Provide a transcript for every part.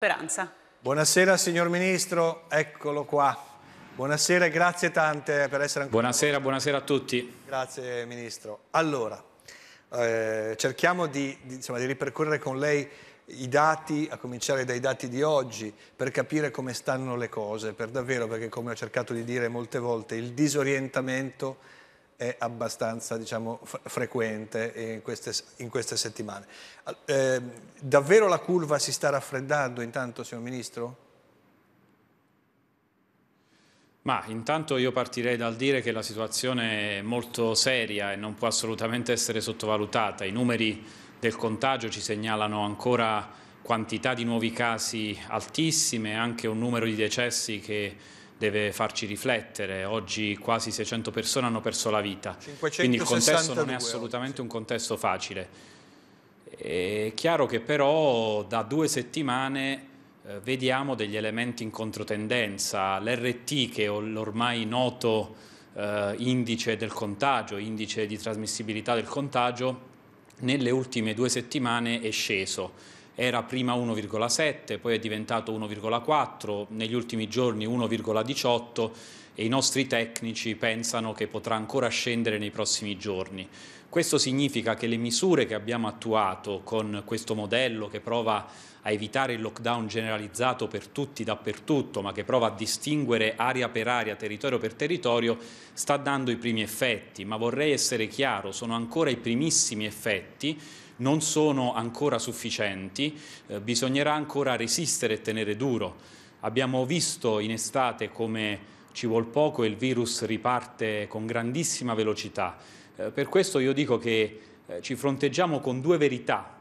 Speranza. Buonasera signor Ministro, eccolo qua. Buonasera e grazie tante per essere ancora Buonasera, buonasera a tutti. Grazie Ministro. Allora, eh, cerchiamo di, di, insomma, di, ripercorrere con lei i dati, a cominciare dai dati di oggi, per capire come stanno le cose, per davvero, perché come ho cercato di dire molte volte, il disorientamento è abbastanza diciamo, frequente in queste, in queste settimane. Eh, davvero la curva si sta raffreddando intanto, signor Ministro? Ma intanto io partirei dal dire che la situazione è molto seria e non può assolutamente essere sottovalutata. I numeri del contagio ci segnalano ancora quantità di nuovi casi altissime, anche un numero di decessi che deve farci riflettere. Oggi quasi 600 persone hanno perso la vita, 562. quindi il contesto non è assolutamente un contesto facile. È chiaro che però da due settimane eh, vediamo degli elementi in controtendenza, l'RT che è l'ormai noto eh, indice del contagio, indice di trasmissibilità del contagio, nelle ultime due settimane è sceso era prima 1,7, poi è diventato 1,4, negli ultimi giorni 1,18 e i nostri tecnici pensano che potrà ancora scendere nei prossimi giorni. Questo significa che le misure che abbiamo attuato con questo modello che prova a evitare il lockdown generalizzato per tutti dappertutto, ma che prova a distinguere area per area, territorio per territorio, sta dando i primi effetti, ma vorrei essere chiaro, sono ancora i primissimi effetti non sono ancora sufficienti, eh, bisognerà ancora resistere e tenere duro. Abbiamo visto in estate come ci vuol poco e il virus riparte con grandissima velocità. Eh, per questo io dico che eh, ci fronteggiamo con due verità.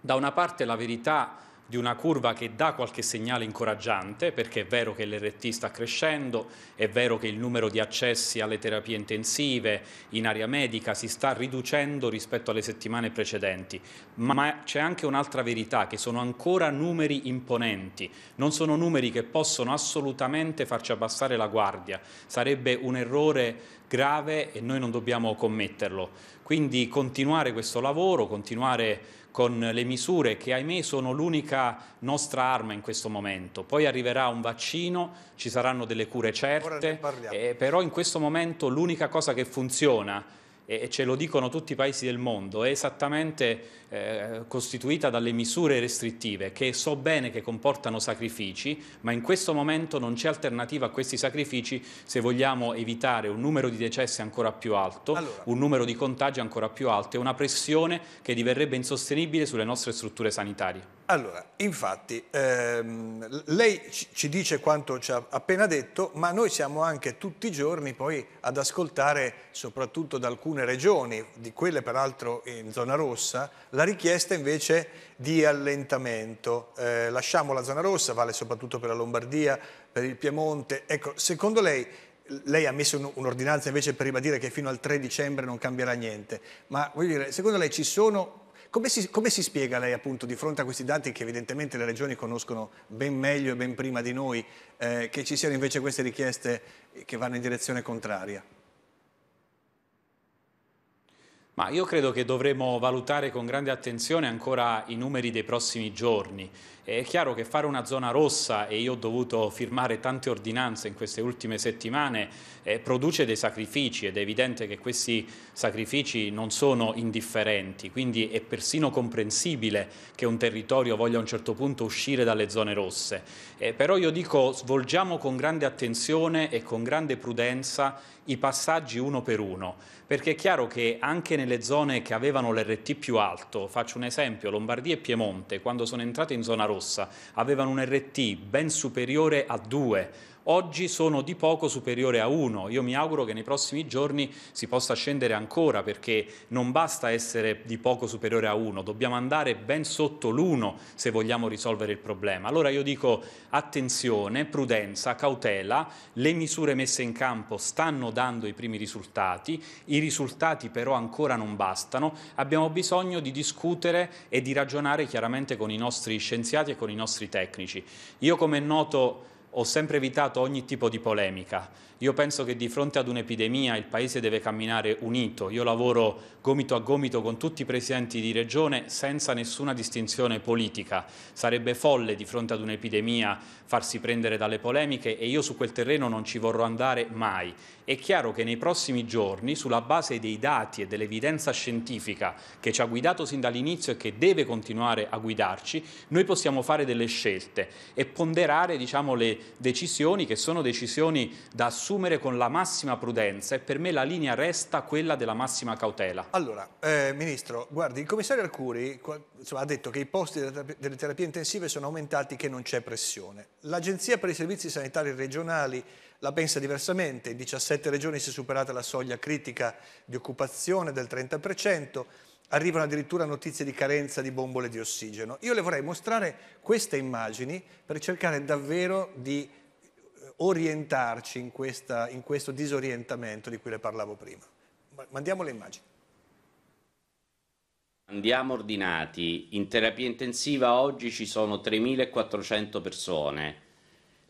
Da una parte la verità di una curva che dà qualche segnale incoraggiante, perché è vero che l'RT sta crescendo, è vero che il numero di accessi alle terapie intensive in area medica si sta riducendo rispetto alle settimane precedenti, ma c'è anche un'altra verità, che sono ancora numeri imponenti, non sono numeri che possono assolutamente farci abbassare la guardia, sarebbe un errore grave e noi non dobbiamo commetterlo. Quindi continuare questo lavoro, continuare con le misure che ahimè sono l'unica nostra arma in questo momento. Poi arriverà un vaccino, ci saranno delle cure certe, eh, però in questo momento l'unica cosa che funziona e ce lo dicono tutti i paesi del mondo, è esattamente eh, costituita dalle misure restrittive che so bene che comportano sacrifici, ma in questo momento non c'è alternativa a questi sacrifici se vogliamo evitare un numero di decessi ancora più alto, allora. un numero di contagi ancora più alto e una pressione che diverrebbe insostenibile sulle nostre strutture sanitarie. Allora, infatti, ehm, lei ci dice quanto ci ha appena detto, ma noi siamo anche tutti i giorni poi ad ascoltare, soprattutto da alcune regioni, di quelle peraltro in zona rossa, la richiesta invece di allentamento. Eh, lasciamo la zona rossa, vale soprattutto per la Lombardia, per il Piemonte. Ecco, secondo lei lei ha messo un'ordinanza invece per ribadire che fino al 3 dicembre non cambierà niente, ma voglio dire, secondo lei ci sono come si, come si, spiega lei appunto di fronte a questi dati che evidentemente le regioni conoscono ben meglio e ben prima di noi eh, che ci siano invece queste richieste che vanno in direzione contraria? Ma io credo che dovremo valutare con grande attenzione ancora i numeri dei prossimi giorni. È chiaro che fare una zona rossa, e io ho dovuto firmare tante ordinanze in queste ultime settimane, eh, produce dei sacrifici ed è evidente che questi sacrifici non sono indifferenti, quindi è persino comprensibile che un territorio voglia a un certo punto uscire dalle zone rosse. Eh, però io dico svolgiamo con grande attenzione e con grande prudenza i passaggi uno per uno, perché è chiaro che anche nelle zone che avevano l'RT più alto, faccio un esempio, Lombardia e Piemonte, quando sono entrate in zona rossa, rossa avevano un RT ben superiore a 2 oggi sono di poco superiore a 1. Io mi auguro che nei prossimi giorni si possa scendere ancora perché non basta essere di poco superiore a 1, dobbiamo andare ben sotto l'1 se vogliamo risolvere il problema. Allora io dico attenzione, prudenza, cautela, le misure messe in campo stanno dando i primi risultati, i risultati però ancora non bastano, abbiamo bisogno di discutere e di ragionare chiaramente con i nostri scienziati e con i nostri tecnici. Io come è noto ho sempre evitato ogni tipo di polemica io penso che di fronte ad un'epidemia il Paese deve camminare unito. Io lavoro gomito a gomito con tutti i presidenti di regione senza nessuna distinzione politica. Sarebbe folle di fronte ad un'epidemia farsi prendere dalle polemiche e io su quel terreno non ci vorrò andare mai. È chiaro che nei prossimi giorni, sulla base dei dati e dell'evidenza scientifica che ci ha guidato sin dall'inizio e che deve continuare a guidarci, noi possiamo fare delle scelte e ponderare diciamo, le decisioni che sono decisioni da assumere assumere con la massima prudenza e per me la linea resta quella della massima cautela. Allora, eh, Ministro, guardi, il commissario Arcuri insomma, ha detto che i posti delle terapie intensive sono aumentati, che non c'è pressione. L'Agenzia per i Servizi Sanitari Regionali la pensa diversamente, in 17 regioni si è superata la soglia critica di occupazione del 30%, arrivano addirittura notizie di carenza di bombole di ossigeno. Io le vorrei mostrare queste immagini per cercare davvero di orientarci in, questa, in questo disorientamento di cui le parlavo prima. Mandiamo le immagini. Andiamo ordinati. In terapia intensiva oggi ci sono 3.400 persone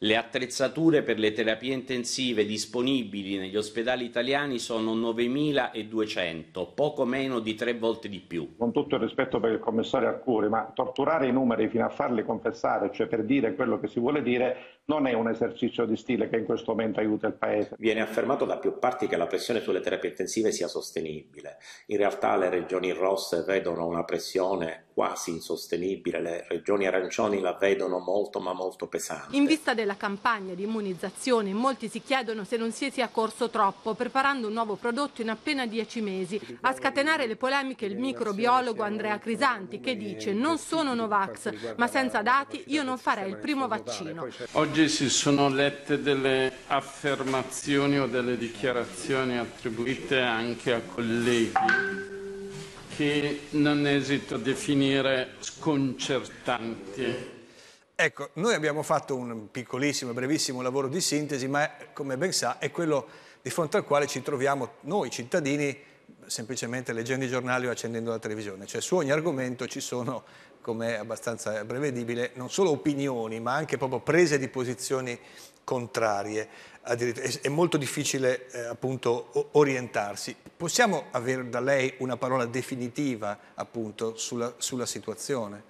le attrezzature per le terapie intensive disponibili negli ospedali italiani sono 9.200, poco meno di tre volte di più. Con tutto il rispetto per il commissario Arcuri, ma torturare i numeri fino a farli confessare, cioè per dire quello che si vuole dire, non è un esercizio di stile che in questo momento aiuta il Paese. Viene affermato da più parti che la pressione sulle terapie intensive sia sostenibile. In realtà le regioni rosse vedono una pressione quasi insostenibile, le regioni arancioni la vedono molto ma molto pesante. In vista della campagna di immunizzazione molti si chiedono se non si sia corso troppo preparando un nuovo prodotto in appena dieci mesi. A scatenare le polemiche il microbiologo Andrea Crisanti che dice non sono Novax ma senza dati io non farei il primo vaccino. Oggi si sono lette delle affermazioni o delle dichiarazioni attribuite anche a colleghi che non esito a definire sconcertanti. Ecco, noi abbiamo fatto un piccolissimo brevissimo lavoro di sintesi, ma come ben sa è quello di fronte al quale ci troviamo noi cittadini semplicemente leggendo i giornali o accendendo la televisione, cioè su ogni argomento ci sono come abbastanza prevedibile, non solo opinioni ma anche proprio prese di posizioni contrarie. È molto difficile eh, appunto orientarsi. Possiamo avere da lei una parola definitiva appunto sulla, sulla situazione?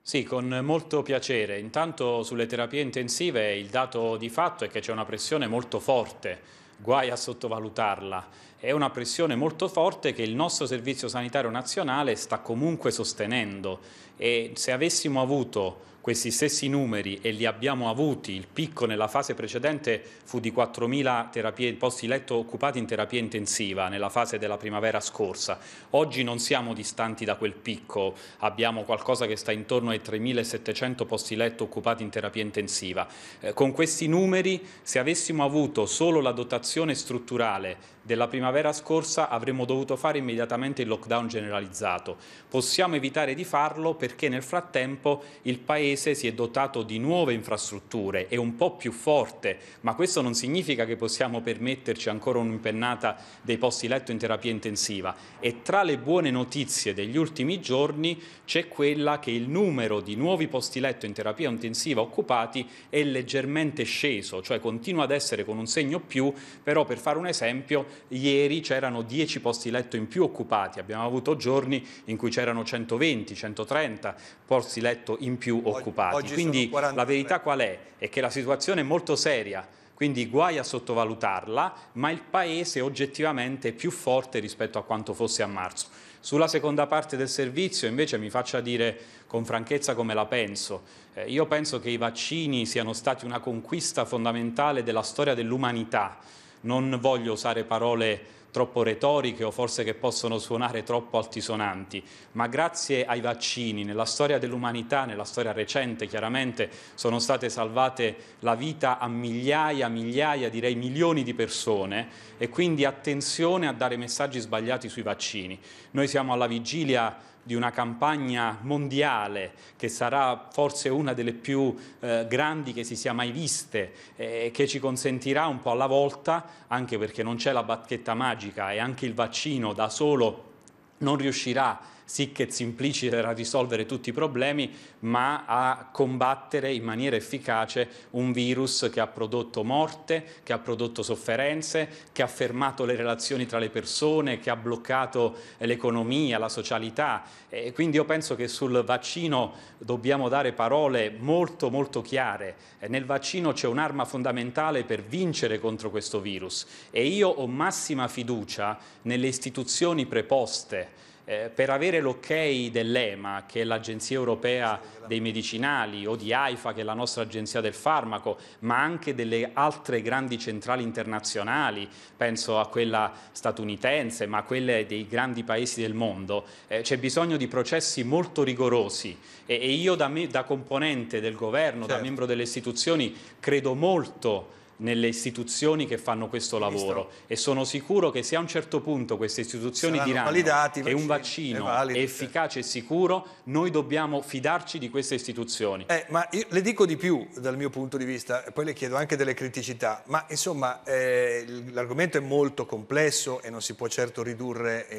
Sì, con molto piacere. Intanto sulle terapie intensive il dato di fatto è che c'è una pressione molto forte, guai a sottovalutarla è una pressione molto forte che il nostro Servizio Sanitario Nazionale sta comunque sostenendo e se avessimo avuto questi stessi numeri e li abbiamo avuti, il picco nella fase precedente fu di 4.000 terapie, posti letto occupati in terapia intensiva nella fase della primavera scorsa. Oggi non siamo distanti da quel picco, abbiamo qualcosa che sta intorno ai 3.700 posti letto occupati in terapia intensiva. Eh, con questi numeri, se avessimo avuto solo la dotazione strutturale della primavera scorsa, avremmo dovuto fare immediatamente il lockdown generalizzato. Possiamo evitare di farlo perché perché nel frattempo il Paese si è dotato di nuove infrastrutture, è un po' più forte, ma questo non significa che possiamo permetterci ancora un'impennata dei posti letto in terapia intensiva. E tra le buone notizie degli ultimi giorni c'è quella che il numero di nuovi posti letto in terapia intensiva occupati è leggermente sceso, cioè continua ad essere con un segno più, però per fare un esempio, ieri c'erano 10 posti letto in più occupati, abbiamo avuto giorni in cui c'erano 120, 130, 30 posti letto in più occupati. Oggi Quindi la verità qual è? È che la situazione è molto seria quindi guai a sottovalutarla, ma il Paese oggettivamente è più forte rispetto a quanto fosse a marzo. Sulla seconda parte del servizio invece mi faccia dire con franchezza come la penso. Eh, io penso che i vaccini siano stati una conquista fondamentale della storia dell'umanità. Non voglio usare parole troppo retoriche o forse che possono suonare troppo altisonanti, ma grazie ai vaccini nella storia dell'umanità, nella storia recente chiaramente, sono state salvate la vita a migliaia, migliaia, direi milioni di persone e quindi attenzione a dare messaggi sbagliati sui vaccini. Noi siamo alla vigilia di una campagna mondiale che sarà forse una delle più eh, grandi che si sia mai viste e eh, che ci consentirà un po' alla volta, anche perché non c'è la bacchetta magica e anche il vaccino da solo non riuscirà sicchez implicite a risolvere tutti i problemi, ma a combattere in maniera efficace un virus che ha prodotto morte, che ha prodotto sofferenze, che ha fermato le relazioni tra le persone, che ha bloccato l'economia, la socialità. E quindi io penso che sul vaccino dobbiamo dare parole molto molto chiare. Nel vaccino c'è un'arma fondamentale per vincere contro questo virus e io ho massima fiducia nelle istituzioni preposte eh, per avere l'ok dell'EMA, che è l'Agenzia Europea dei Medicinali, o di AIFA, che è la nostra Agenzia del Farmaco, ma anche delle altre grandi centrali internazionali, penso a quella statunitense, ma a quelle dei grandi paesi del mondo, eh, c'è bisogno di processi molto rigorosi e, e io da, me, da, componente del governo, certo. da membro delle istituzioni, credo molto nelle istituzioni che fanno questo lavoro Ministro. e sono sicuro che se a un certo punto queste istituzioni Saranno diranno che un vaccino è, è efficace e sicuro, noi dobbiamo fidarci di queste istituzioni. Eh, ma le dico di più dal mio punto di vista, poi le chiedo anche delle criticità, ma insomma eh, l'argomento è molto complesso e non si può certo ridurre eh,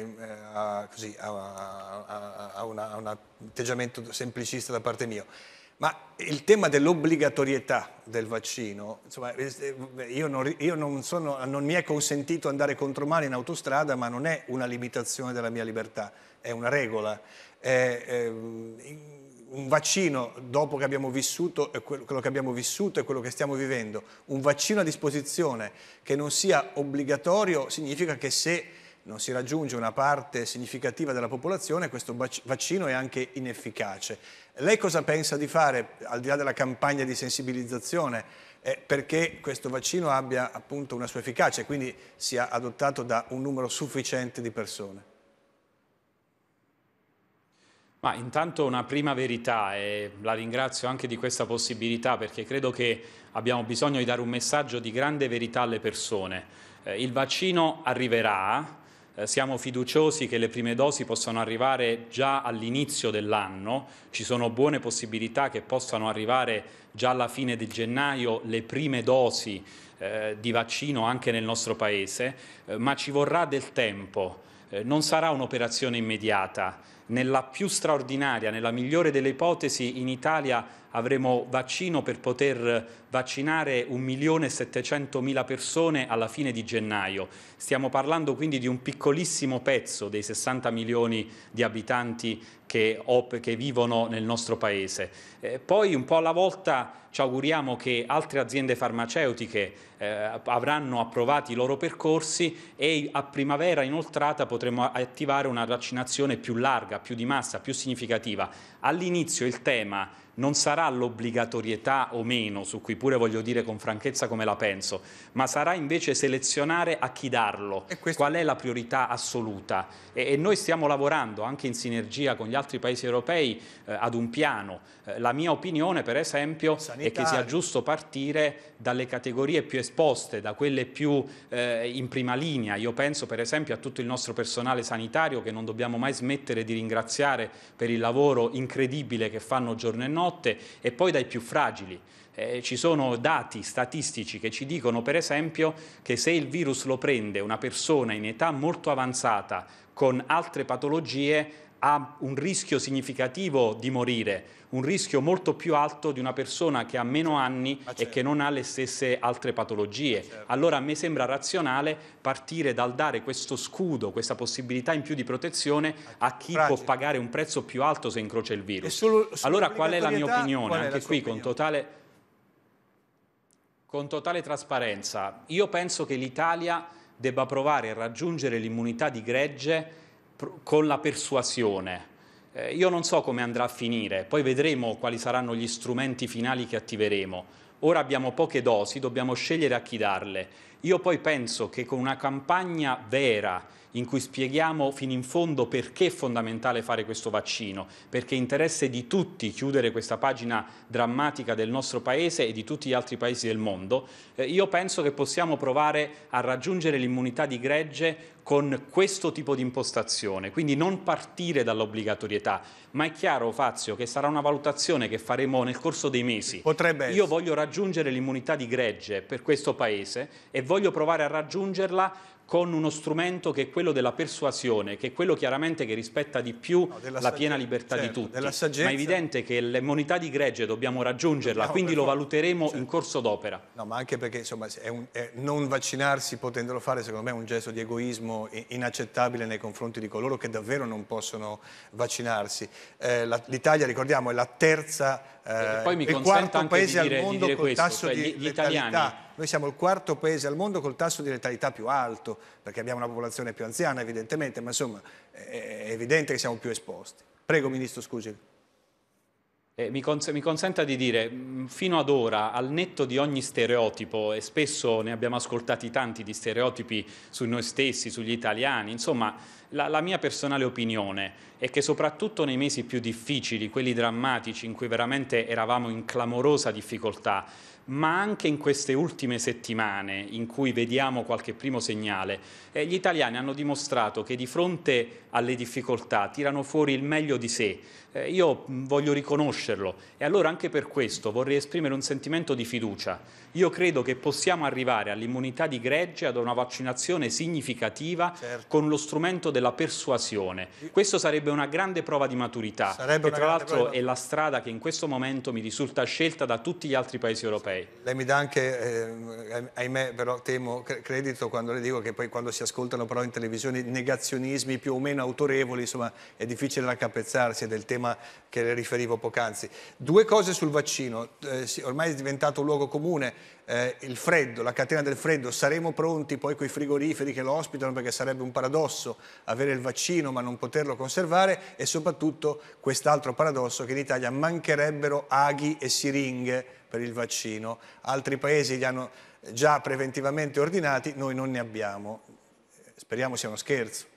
a, così, a, a, una, a un atteggiamento semplicista da parte mia. Ma il tema dell'obbligatorietà del vaccino, insomma, eh, io, non, io non, sono, non, mi è consentito andare contro mano in autostrada, ma non è una limitazione della mia libertà, è una regola. È, è, ehm, un vaccino, dopo che abbiamo vissuto quello che abbiamo vissuto e quello che stiamo vivendo, un vaccino a disposizione che non sia obbligatorio significa che se non si raggiunge una parte significativa della popolazione, questo vaccino è anche inefficace. Lei cosa pensa di fare, al di là della campagna di sensibilizzazione, eh, perché questo vaccino abbia appunto una sua efficacia e quindi sia adottato da un numero sufficiente di persone? Ma intanto una prima verità e la ringrazio anche di questa possibilità perché credo che abbiamo bisogno di dare un messaggio di grande verità alle persone. Eh, il vaccino arriverà, eh, siamo fiduciosi che le prime dosi possano arrivare già all'inizio dell'anno, ci sono buone possibilità che possano arrivare già alla fine di gennaio le prime dosi eh, di vaccino anche nel nostro Paese, eh, ma ci vorrà del tempo eh, non sarà un'operazione immediata. Nella più straordinaria, nella migliore delle ipotesi, in Italia avremo vaccino per poter vaccinare 1.700.000 persone alla fine di gennaio. Stiamo parlando quindi di un piccolissimo pezzo dei 60 milioni di abitanti che, che vivono nel nostro paese. Eh, poi un po' alla volta ci auguriamo che altre aziende farmaceutiche eh, avranno approvati i loro percorsi e a primavera inoltrata potremo attivare una vaccinazione più larga, più di massa, più significativa. All'inizio il tema non sarà l'obbligatorietà o meno, su cui pure voglio dire con franchezza come la penso, ma sarà invece selezionare a chi darlo, qual è la priorità assoluta. E, e, noi stiamo lavorando anche in sinergia con gli altri paesi europei eh, ad un piano. Eh, la mia opinione, per esempio, Sanitario. è che sia giusto partire dalle categorie più esposte, da quelle più eh, in prima linea. Io penso, per esempio, a tutto il nostro personale sanitario che non dobbiamo mai smettere di ringraziare per il lavoro incredibile che fanno giorno e notte notte e poi dai più fragili. Eh, ci sono dati statistici che ci dicono, per esempio, che se il virus lo prende una persona in età molto avanzata con altre patologie, ha un rischio significativo di morire, un rischio molto più alto di una persona che ha meno anni certo. e che certo. non ha le stesse altre patologie. Certo. Allora a me sembra razionale partire dal dare questo scudo, questa possibilità in più di protezione a chi Fragile. può pagare un prezzo più alto se incrocia il virus. Solo, allora qual è la mia opinione? Anche qui opinione? con totale... Con totale trasparenza, io penso che l'Italia debba provare a raggiungere l'immunità di gregge con la persuasione. Eh, io non so come andrà a finire, poi vedremo quali saranno gli strumenti finali che attiveremo. Ora abbiamo poche dosi, dobbiamo scegliere a chi darle. Io poi penso che con una campagna vera, in cui spieghiamo fino in fondo perché è fondamentale fare questo vaccino, perché è interesse di tutti chiudere questa pagina drammatica del nostro Paese e di tutti gli altri Paesi del mondo, eh, io penso che possiamo provare a raggiungere l'immunità di gregge con questo tipo di impostazione, quindi non partire dall'obbligatorietà, ma è chiaro Fazio che sarà una valutazione che faremo nel corso dei mesi. Potrebbe essere. Io voglio raggiungere l'immunità di gregge per questo Paese e voglio provare a raggiungerla con uno strumento che è quello della persuasione, che è quello chiaramente che rispetta di più no, la saggezza, piena libertà certo, di tutti. Saggezza... Ma è evidente che l'immunità di gregge dobbiamo raggiungerla, dobbiamo quindi lo valuteremo certo. in corso d'opera. No, ma anche perché insomma, è un, è non vaccinarsi potendolo fare, secondo me, è un gesto di egoismo inaccettabile nei confronti di coloro che davvero non possono vaccinarsi. Eh, L'Italia, ricordiamo, è la terza eh, poi mi il quarto paese di dire, al mondo di col questo, tasso cioè, di gli, letalità. Italiani... Noi siamo il quarto paese al mondo col tasso di letalità più alto, perché abbiamo una popolazione più anziana evidentemente, ma insomma è evidente che siamo più esposti. Prego Ministro, scusi. Eh, mi, cons- mi, consenta di dire, fino ad ora, al netto di ogni stereotipo, e spesso ne abbiamo ascoltati tanti di stereotipi su noi stessi, sugli italiani, insomma, la, la mia personale opinione è che soprattutto nei mesi più difficili, quelli drammatici, in cui veramente eravamo in clamorosa difficoltà, ma anche in queste ultime settimane in cui vediamo qualche primo segnale, eh, gli italiani hanno dimostrato che di fronte alle difficoltà tirano fuori il meglio di sé, eh, io voglio riconoscerlo e allora anche per questo vorrei esprimere un sentimento di fiducia. Io credo che possiamo arrivare all'immunità di gregge ad una vaccinazione significativa certo. con lo strumento della persuasione. Questo sarebbe una grande prova di maturità sarebbe che tra l'altro è la strada che in questo momento mi risulta scelta da tutti gli altri paesi europei. Lei mi dà anche, ehm, eh, ahimè però temo, credito quando le dico che poi quando si ascoltano però in televisione negazionismi più o meno autorevoli, insomma è difficile raccapezzarsi del tema tema che le riferivo poc'anzi. Due cose sul vaccino, eh, ormai è diventato un luogo comune, eh, il freddo, la catena del freddo, saremo pronti poi con i frigoriferi che lo ospitano perché sarebbe un paradosso avere il vaccino ma non poterlo conservare e soprattutto quest'altro paradosso che in Italia mancherebbero aghi e siringhe per il vaccino, altri paesi li hanno già preventivamente ordinati, noi non ne abbiamo. Speriamo sia uno scherzo.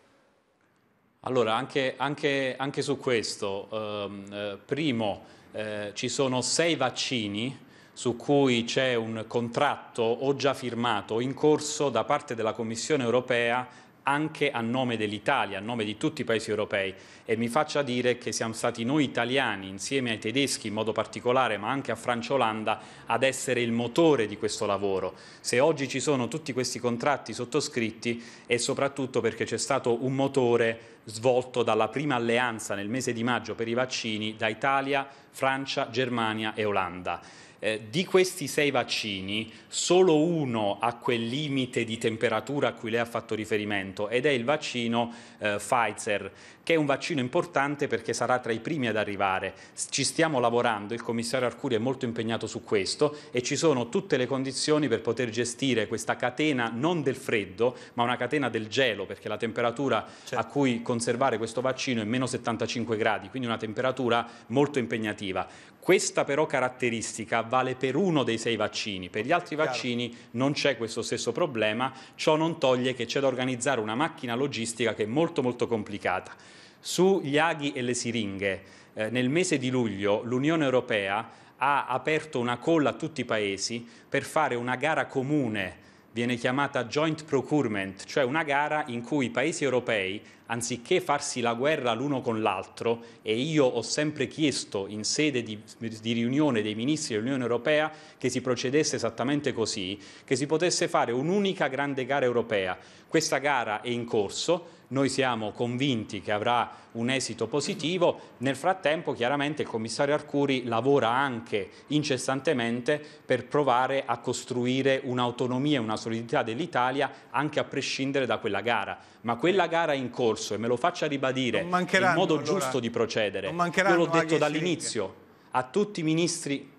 Allora, anche, anche, anche su questo, ehm, eh, primo, eh, ci sono sei vaccini su cui c'è un contratto o già firmato o in corso da parte della Commissione europea anche a nome dell'Italia, a nome di tutti i paesi europei e mi faccia dire che siamo stati noi italiani, insieme ai tedeschi in modo particolare, ma anche a Francia e Olanda, ad essere il motore di questo lavoro. Se oggi ci sono tutti questi contratti sottoscritti è soprattutto perché c'è stato un motore svolto dalla prima alleanza nel mese di maggio per i vaccini da Italia, Francia, Germania e Olanda. Eh, di questi sei vaccini, solo uno ha quel limite di temperatura a cui lei ha fatto riferimento ed è il vaccino eh, Pfizer che è un vaccino importante perché sarà tra i primi ad arrivare. Ci stiamo lavorando, il commissario Arcuri è molto impegnato su questo e ci sono tutte le condizioni per poter gestire questa catena non del freddo, ma una catena del gelo, perché la temperatura certo. a cui conservare questo vaccino è meno 75 gradi, quindi una temperatura molto impegnativa. Questa però caratteristica vale per uno dei sei vaccini, per gli altri Chiaro. vaccini non c'è questo stesso problema, ciò non toglie che c'è da organizzare una macchina logistica che è molto molto complicata. Sugli aghi e le siringhe, eh, nel mese di luglio l'Unione Europea ha aperto una colla a tutti i paesi per fare una gara comune viene chiamata joint procurement, cioè una gara in cui i paesi europei, anziché farsi la guerra l'uno con l'altro, e io ho sempre chiesto in sede di, di, riunione dei ministri dell'Unione Europea che si procedesse esattamente così, che si potesse fare un'unica grande gara europea. Questa gara è in corso, noi siamo convinti che avrà un esito positivo, nel frattempo chiaramente il commissario Arcuri lavora anche incessantemente per provare a costruire un'autonomia e una solidità dell'Italia anche a prescindere da quella gara. Ma quella gara è in corso e me lo faccia ribadire, il modo allora, giusto di procedere. Io l'ho detto dall'inizio a tutti i ministri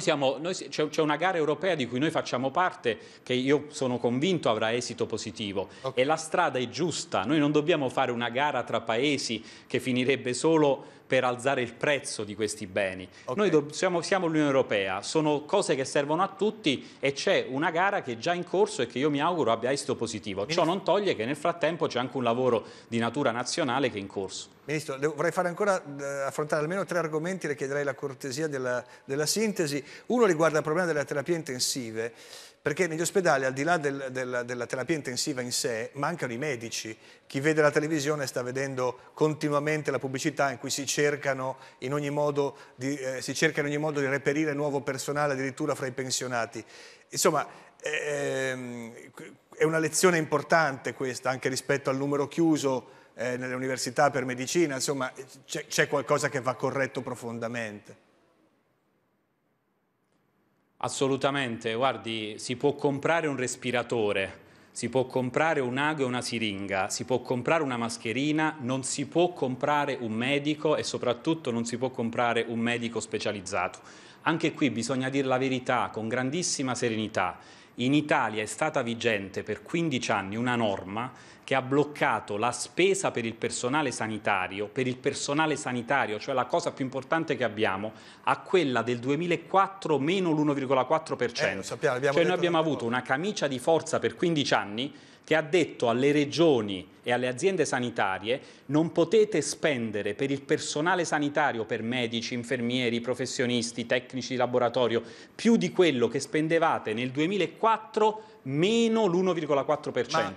siamo, noi, c'è, c'è, una gara europea di cui noi facciamo parte che io sono convinto avrà esito positivo okay. e la strada è giusta, noi non dobbiamo fare una gara tra paesi che finirebbe solo per alzare il prezzo di questi beni. Okay. Noi siamo, siamo l'Unione Europea, sono cose che servono a tutti e c'è una gara che è già in corso e che io mi auguro abbia esito positivo. Ministro. Ciò non toglie che nel frattempo c'è anche un lavoro di natura nazionale che è in corso. Ministro, vorrei fare ancora eh, affrontare almeno tre argomenti, le chiederei la cortesia della, della sintesi. Uno riguarda il problema delle terapie intensive perché negli ospedali, al di là del, del, della terapia intensiva in sé, mancano i medici. Chi vede la televisione sta vedendo continuamente la pubblicità in cui si, cercano in ogni modo di, eh, si cerca in ogni modo di reperire nuovo personale, addirittura fra i pensionati. Insomma, ehm, è una lezione importante questa, anche rispetto al numero chiuso eh, nelle università per medicina, insomma c'è qualcosa che va corretto profondamente. Assolutamente, guardi, si può comprare un respiratore, si può comprare un ago e una siringa, si può comprare una mascherina, non si può comprare un medico e soprattutto non si può comprare un medico specializzato. Anche qui bisogna dire la verità con grandissima serenità in Italia è stata vigente per 15 anni una norma che ha bloccato la spesa per il personale sanitario, per il personale sanitario, cioè la cosa più importante che abbiamo, a quella del 2004 meno l'1,4%. Eh, cioè noi abbiamo avuto una camicia di forza per 15 anni che ha detto alle regioni e alle aziende sanitarie non potete spendere per il personale sanitario, per medici, infermieri, professionisti, tecnici di laboratorio, più di quello che spendevate nel 2004, meno l'1,4%. Ma...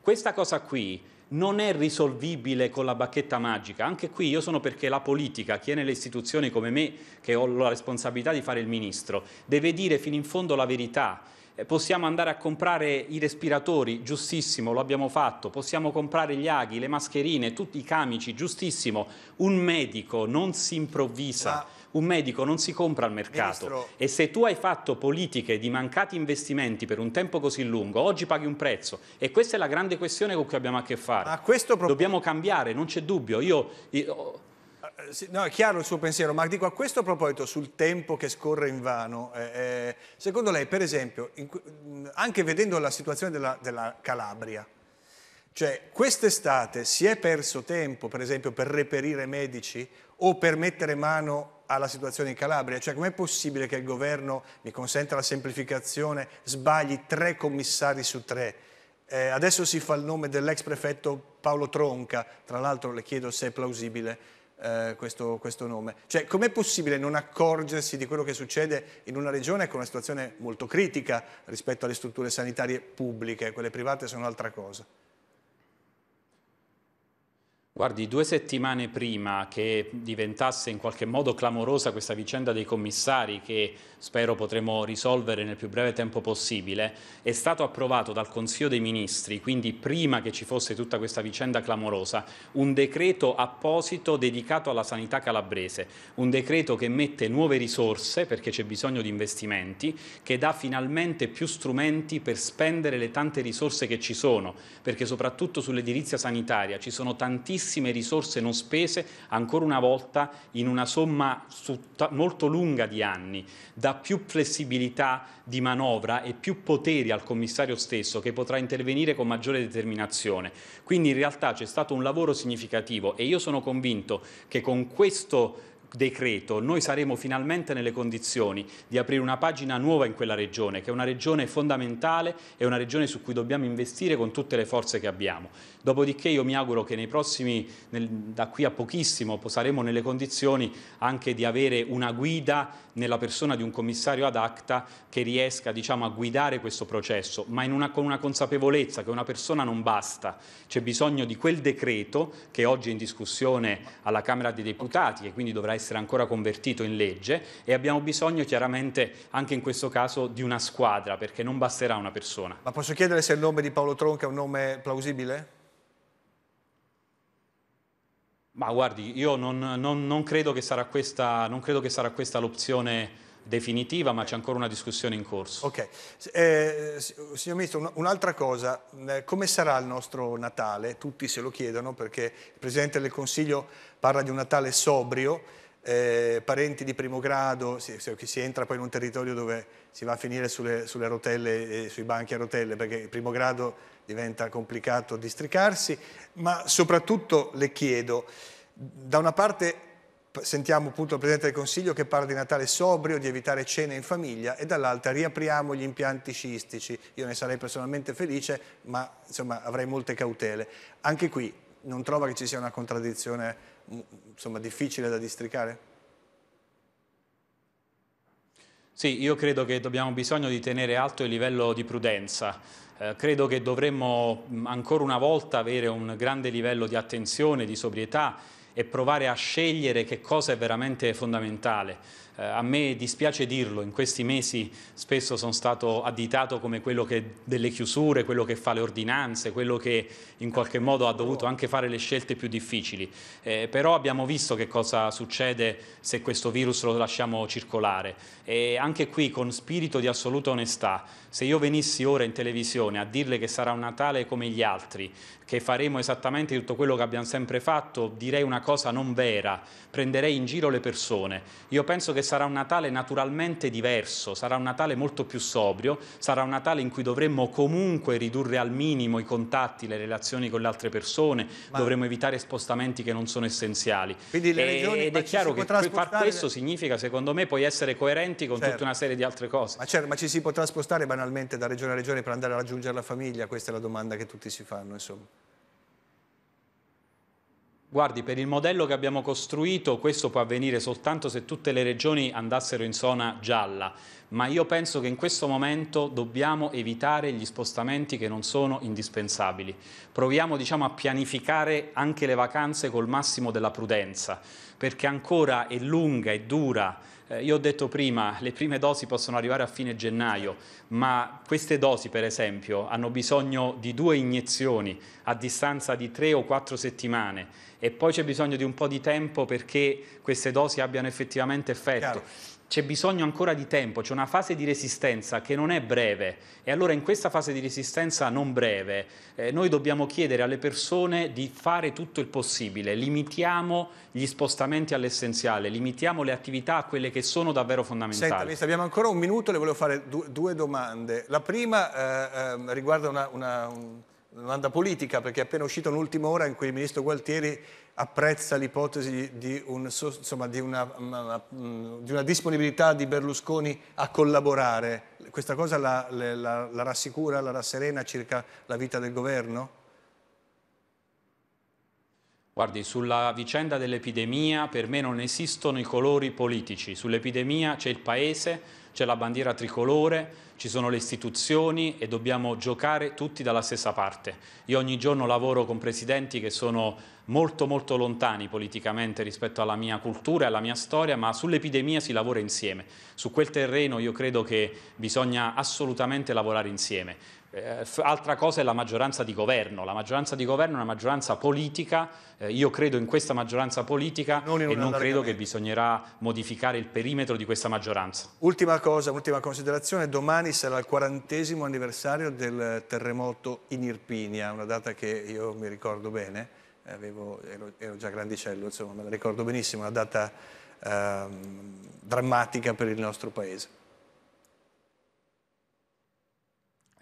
Questa cosa qui non è risolvibile con la bacchetta magica. Anche qui io sono perché la politica, chi è nelle istituzioni come me, che ho la responsabilità di fare il ministro, deve dire fino in fondo la verità eh, possiamo andare a comprare i respiratori, giustissimo, lo abbiamo fatto, possiamo comprare gli aghi, le mascherine, tutti i camici, giustissimo. Un medico non si improvvisa. Ma un medico non si compra al mercato Ministro. e se tu hai fatto politiche di mancati investimenti per un tempo così lungo, oggi paghi un prezzo e questa è la grande questione con cui abbiamo a che fare. A Dobbiamo cambiare, non c'è dubbio. Io, io eh, no, è chiaro il suo pensiero, ma dico a questo proposito sul tempo che scorre in vano, eh, eh secondo lei per esempio, in, anche vedendo la situazione della, della Calabria, cioè quest'estate si è perso tempo per esempio per reperire medici o per mettere mano alla situazione in Calabria? Cioè com'è possibile che il governo, mi consenta la semplificazione, sbagli tre commissari su tre? Eh, adesso si fa il nome dell'ex prefetto Paolo Tronca, tra l'altro le chiedo se è plausibile eh, questo, questo, nome. Cioè, com'è possibile non accorgersi di quello che succede in una regione con una situazione molto critica rispetto alle strutture sanitarie pubbliche, quelle private sono un'altra cosa? Guardi, due settimane prima che diventasse in qualche modo clamorosa questa vicenda dei commissari, che spero potremo risolvere nel più breve tempo possibile, è stato approvato dal Consiglio dei Ministri, quindi prima che ci fosse tutta questa vicenda clamorosa, un decreto apposito dedicato alla sanità calabrese, un decreto che mette nuove risorse, perché c'è bisogno di investimenti, che dà finalmente più strumenti per spendere le tante risorse che ci sono, perché soprattutto sull'edilizia sanitaria ci sono tantissime tantissime risorse non spese, ancora una volta in una somma molto lunga di anni, dà più flessibilità di manovra e più poteri al commissario stesso che potrà intervenire con maggiore determinazione. Quindi in realtà c'è stato un lavoro significativo e io sono convinto che con questo decreto noi saremo finalmente nelle condizioni di aprire una pagina nuova in quella regione, che è una regione fondamentale e una regione su cui dobbiamo investire con tutte le forze che abbiamo. Dopodiché io mi auguro che nei prossimi, nel, da qui a pochissimo, saremo nelle condizioni anche di avere una guida nella persona di un commissario ad acta che riesca diciamo, a guidare questo processo, ma una, con una consapevolezza che una persona non basta, c'è bisogno di quel decreto che oggi è in discussione alla Camera dei Deputati e quindi dovrà essere essere ancora convertito in legge e abbiamo bisogno chiaramente anche in questo caso di una squadra perché non basterà una persona. Ma posso chiedere se il nome di Paolo Tronca è un nome plausibile? Ma guardi, io non, non, non, credo questa, non, credo che sarà questa, l'opzione definitiva, ma c'è ancora una discussione in corso. Ok. Eh, signor Ministro, un'altra cosa, eh, come sarà il nostro Natale? Tutti se lo chiedono perché il Presidente del Consiglio parla di un Natale sobrio, eh, parenti di primo grado, si, si, entra poi in un territorio dove si va a finire sulle, sulle rotelle, eh, sui banchi a rotelle, perché il primo grado diventa complicato districarsi, ma soprattutto le chiedo, da una parte sentiamo appunto il Presidente del Consiglio che parla di Natale sobrio, di evitare cene in famiglia e dall'altra riapriamo gli impianti scistici, io ne sarei personalmente felice, ma insomma avrei molte cautele. Anche qui non trova che ci sia una contraddizione mm, insomma, difficile da districare? Sì, io credo che abbiamo bisogno di tenere alto il livello di prudenza. Eh, credo che dovremmo mm, ancora una volta avere un grande livello di attenzione, di sobrietà e provare a scegliere che cosa è veramente fondamentale eh, a me dispiace dirlo, in questi mesi spesso sono stato additato come quello che delle chiusure, quello che fa le ordinanze, quello che in qualche modo ha dovuto anche fare le scelte più difficili. Eh, però abbiamo visto che cosa succede se questo virus lo lasciamo circolare. E anche qui con spirito di assoluta onestà, se io venissi ora in televisione a dirle che sarà un Natale come gli altri, che faremo esattamente tutto quello che abbiamo sempre fatto, direi una cosa non vera, prenderei in giro le persone. Io penso che sarà un Natale naturalmente diverso, sarà un Natale molto più sobrio, sarà un Natale in cui dovremmo comunque ridurre al minimo i contatti, le relazioni con le altre persone, ma... dovremmo evitare spostamenti che non sono essenziali. Quindi le regioni, ed è chiaro che traspostare... far questo significa, secondo me, poi essere coerenti con certo. tutta una serie di altre cose. Ma, certo, ma ci si potrà spostare banalmente da regione a regione per andare a raggiungere la famiglia? Questa è la domanda che tutti si fanno, insomma. Guardi, per il modello che abbiamo costruito questo può avvenire soltanto se tutte le regioni andassero in zona gialla, ma io penso che in questo momento dobbiamo evitare gli spostamenti che non sono indispensabili. Proviamo diciamo, a pianificare anche le vacanze col massimo della prudenza perché ancora è lunga e dura. Eh, io ho detto prima, le prime dosi possono arrivare a fine gennaio, ma queste dosi, per esempio, hanno bisogno di due iniezioni a distanza di tre o quattro settimane e poi c'è bisogno di un po' di tempo perché queste dosi abbiano effettivamente effetto. Chiaro c'è bisogno ancora di tempo, c'è una fase di resistenza che non è breve e allora in questa fase di resistenza non breve eh, noi dobbiamo chiedere alle persone di fare tutto il possibile, limitiamo gli spostamenti all'essenziale, limitiamo le attività a quelle che sono davvero fondamentali. Senta, ministro, abbiamo ancora un minuto, le volevo fare du due domande. La prima eh, eh, riguarda una, una, una domanda politica perché è appena uscito un'ultima ora in cui il ministro Gualtieri apprezza l'ipotesi di, un, di, una, mm, mm, mm, di, una, disponibilità di Berlusconi a collaborare. Questa cosa la, la, la rassicura, la rasserena circa la vita del governo? Guardi, sulla vicenda dell'epidemia per me non esistono i colori politici, sull'epidemia c'è il Paese, c'è la bandiera tricolore, ci sono le istituzioni e dobbiamo giocare tutti dalla stessa parte. Io ogni giorno lavoro con presidenti che sono molto molto lontani politicamente rispetto alla mia cultura e alla mia storia, ma sull'epidemia si lavora insieme. Su quel terreno io credo che bisogna assolutamente lavorare insieme. Eh, altra cosa è la maggioranza di governo, la maggioranza di governo è una maggioranza politica, eh, io credo in questa maggioranza politica non e non credo che bisognerà modificare il perimetro di questa maggioranza. Ultima cosa, ultima considerazione, domani sarà il quarantesimo anniversario del terremoto in Irpinia, una data che io mi ricordo bene, Avevo, ero, ero, già grandicello, insomma me la ricordo benissimo, una data eh, drammatica per il nostro paese.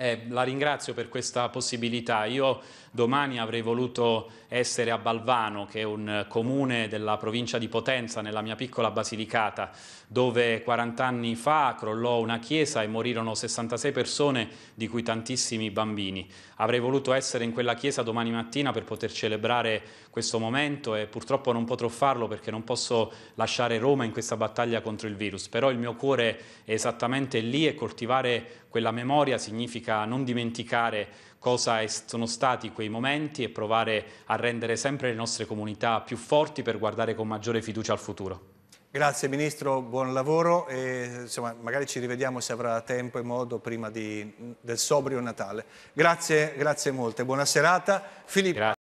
Eh, la ringrazio per questa possibilità. Io domani avrei voluto essere a Balvano, che è un comune della provincia di Potenza, nella mia piccola Basilicata, dove 40 anni fa crollò una chiesa e morirono 66 persone, di cui tantissimi bambini. Avrei voluto essere in quella chiesa domani mattina per poter celebrare questo momento e purtroppo non potrò farlo perché non posso lasciare Roma in questa battaglia contro il virus, però il mio cuore è esattamente lì e coltivare quella memoria significa non dimenticare cosa sono stati quei momenti e provare a rendere sempre le nostre comunità più forti per guardare con maggiore fiducia al futuro. Grazie Ministro, buon lavoro e insomma, magari ci rivediamo se avrà tempo e modo prima di, del sobrio Natale. Grazie, grazie molte, buona serata. Filippo. Grazie.